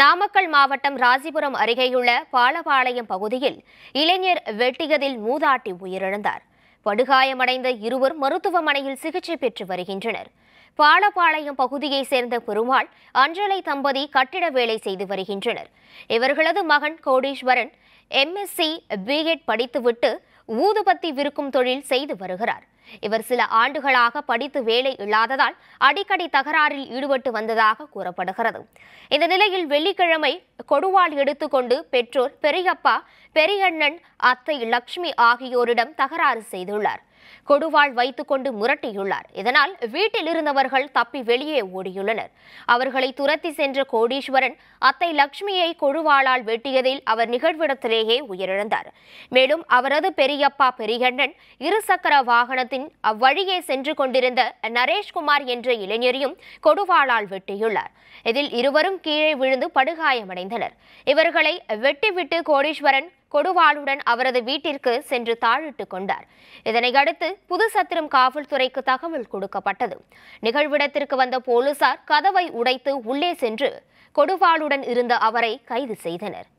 நாமக்கல் மாவட்டம் ராசிபுரம் அருகேயுள்ள பாலபாளையம் பகுதியில் இளைஞர் வெட்டியதில் மூதாட்டி உயிரிழந்தார் படுகாயமடைந்த இருவர் மருத்துவமனையில் சிகிச்சை பெற்று வருகின்றனர் பாலப்பாளையம் பகுதியை சேர்ந்த பெருமாள் அஞ்சலை தம்பதி கட்டிட வேலை செய்து வருகின்றனர் இவர்களது மகன் கோடீஸ்வரன் எம்எஸ்சி பிஎட் படித்துவிட்டு ஊதுபத்தி விற்கும் தொழில் செய்து வருகிறார் இவர் சில ஆண்டுகளாக படித்து வேலை இல்லாததால் அடிக்கடி தகராறில் ஈடுபட்டு வந்ததாக கூறப்படுகிறது இந்த நிலையில் வெள்ளிக்கிழமை எடுத்து எடுத்துக்கொண்டு பெற்றோர் பெரியப்பா பெரியண்ணன் அத்தை லக்ஷ்மி ஆகியோரிடம் தகராறு செய்துள்ளார் கொடுவாள் வைத்துக்கொண்டு முரட்டியுள்ளார் இதனால் வீட்டில் இருந்தவர்கள் தப்பி வெளியே ஓடியுள்ளனர் அவர்களை துரத்தி சென்ற கோடீஸ்வரன் அத்தை லக்ஷ்மியை கொடுவாளால் வெட்டியதில் அவர் நிகழ்விடத்திலேயே உயிரிழந்தார் மேலும் அவரது பெரியப்பா பெரியண்ணன் இருசக்கர வாகனத்தின் அவ்வழியே சென்று கொண்டிருந்த நரேஷ்குமார் என்ற இளைஞரையும் கொடுவாளால் வெட்டியுள்ளார் இதில் இருவரும் கீழே விழுந்து படுகாயமடைந்தனர் இவர்களை வெட்டிவிட்டு கோடீஸ்வரன் கொடுவாளுடன் அவரது வீட்டிற்கு சென்று தாழிட்டு கொண்டார் இதனையடுத்து புதுசத்திரம் காவல்துறைக்கு தகவல் கொடுக்கப்பட்டது நிகழ்விடத்திற்கு வந்த போலீசார் கதவை உடைத்து உள்ளே சென்று கொடுவாளுடன் இருந்த அவரை கைது செய்தனர்